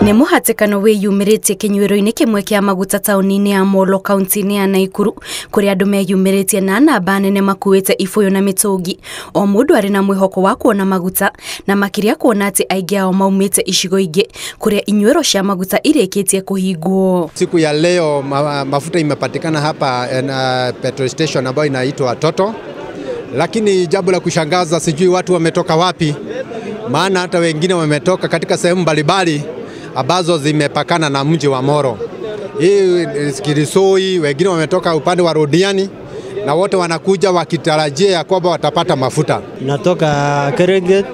nä må hatĩkano wĩyumä rä tie kĩnyuĩro-inĩ kĩmwe kĩa maguta taũni-inĩ ya molo kaunti-inĩ ya naikuru kũrĩa andũ meyumä rä na namba nene makuĩte ibũyũ na mĩtũngi o mũndũ arĩ na mwĩhoko wa kuona maguta na makĩria kuona atĩ aingĩ ao maumĩte icigo ingĩ kũrĩa inyuĩro cia maguta irĩkĩtie kũhingwo siku ya leo ma, mafuta imepatikana hapa eh, na petrol station ambayo inaitwa toto lakini jambo la kushangaza sijui watu wametoka wapi maana hata wengine wametoka katika sehemu mbalimbali ambazo zimepakana na mji wa Moro. Hii Kirisoi, wengine wametoka upande wa Rodiani na wote wanakuja wakitarajia ya kwamba watapata mafuta. Natoka Kerenget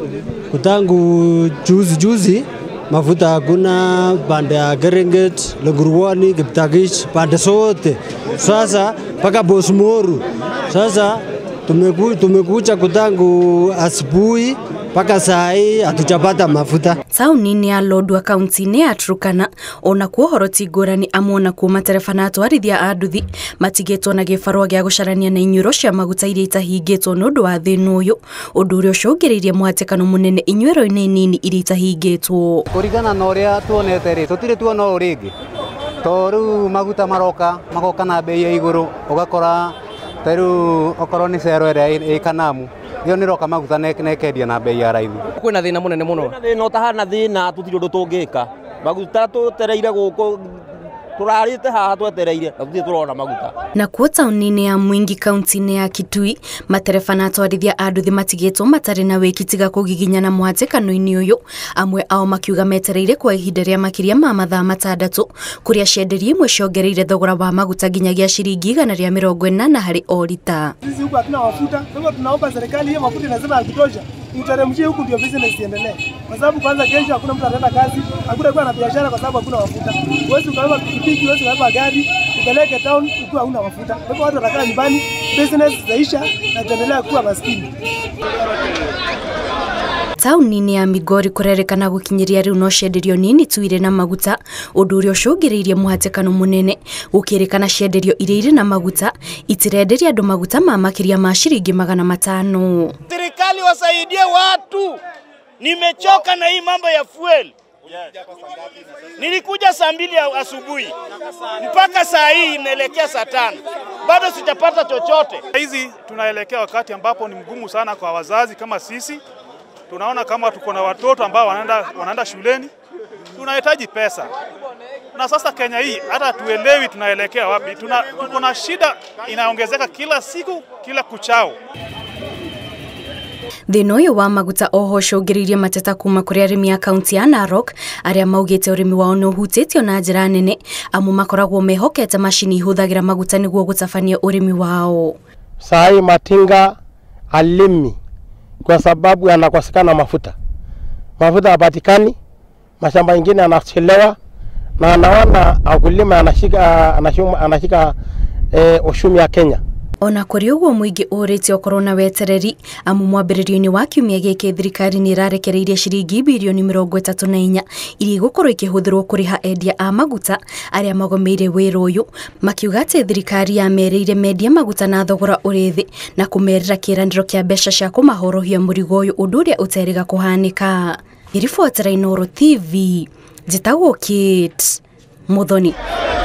kutangu juzi juzi mafuta hakuna pande ya Kerenget, Lengurwani, Kiptagich, pande sote sasa mpaka Bosmoru sasa Tumeku, tumekucha kutangu asubuhi mpaka saa hii hatujapata mafuta tauni nini ya wa kaunti ni ya turukana ona kuo ũhoro ti ngũrani amwe ona kuo matereba na atwarithia a nduthi matigĩtwo na gĩbarũa gĩa gũcarania na inyuĩro cia maguta ili itahingĩtwo nĩ ũndũ wa thĩna ũyũ ũndũ ũrĩa ũcũngĩrĩirie mũhatĩkano mũnene inyuĩro-inĩ nini iria itahingĩtwo kũringana na ũrĩa tuonete rĩ tũtirĩ tuona ũũ rĩngĩ to toru maguta maroka magoka na mbei iguru igũrũ ta u okorwo nä cero a ä kanamu yo nä roka maguta nekendia na mbei ya raithi kwĩna thĩna mũnene mũno thĩna ũtahana ndå tå ngä ka maguta tũtereire gũkũ turarite haha twetereire na tuthie turona maguta na taũni-inĩ ya mwingi kaunti ya kitui matereba na atwarithia a nduthi matigĩtwo matarĩ na wĩki tiga kũgiginyana mũhatĩkano-inĩ ũyũ amwe ao makiuga metereire kwa ihinda rĩa makĩria ma mathaa matandatũ kũrĩa cienderia imwe ciongereire thogora wa maguta nginyagia ciringi igana rĩa mĩrongo ĩnana harĩ o rita sisi huku hatuna mafuta kwa hivyo tunaomba serikali hiyo mafuta inasema yakitosha niteremshie huku ndio business iendelee, kwa sababu kwanza kesho hakuna mtu ataenda kazi, hakuna kuwa na biashara, kwa sababu hakuna mafuta. Huwezi ukabeba pikipiki, huwezi ukabeba gari upeleke town ukiwa huna mafuta. Kwa hivyo watu watakaa nyumbani, business zaisha na tuendelea kuwa maskini. taũni-inĩ ya migori kũrerĩkana gũkinyĩria rĩu no cienderio nini tu irĩ na maguta ũndũ ũrĩa ũcũngĩrĩirie mũhatĩkano mũnene gũkĩrĩkana cienderio iria irĩ na maguta itirenderia andũ maguta ma makĩria ma ciringi magana matano serikali wasaidie watu, nimechoka na hii mambo ya fuel. Nilikuja saa mbili asubuhi mpaka saa hii inaelekea saa tano bado sijapata chochote. Hizi tunaelekea wakati ambapo ni mgumu sana kwa wazazi kama sisi. Tunaona kama tuko na watoto ambao wanaenda, wanaenda shuleni, tunahitaji pesa na sasa Kenya hii hata tuelewi tunaelekea wapi. Tuna, tuko na shida inaongezeka kila siku kila kuchao thina uyu wa maguta oho ucungiriirie mateta kuma kuri arimi a kaunti ya Narok aria maugite urimi wao ni uhutitio na njira nene amu makoragwo mehokete macini ihuthagira maguta niguo gutabania urimi wao sai matinga alimi kwa sababu anakosekana mafuta mafuta hapatikani mashamba ingine anachelewa na anaona akulima anashika, anashika, anashika eh, e, ushumi ya Kenya ona kuri uguo muingi urite okorwo na wetereri amu mwambĩrĩrio-inĩ wa kiumia gĩkĩ thirikari nĩ ĩrarekereirie ciringi birioni mĩrongo ĩtatũ na inya iria igũkorwo ikĩhũthĩrwo kũrĩha endia a maguta arĩa magomeire wĩra ũyũ makiuga atĩ thirikari yamerĩire mendia maguta na thogora ũrĩ thĩ na kũmerĩra kĩĩranĩro kĩa mbeca cia kũmahorohia mũrigo ũyũ ũndũ ũrĩa ũterĩga kũhanĩka ribotera inoro tv njĩtagwo kit mũthoni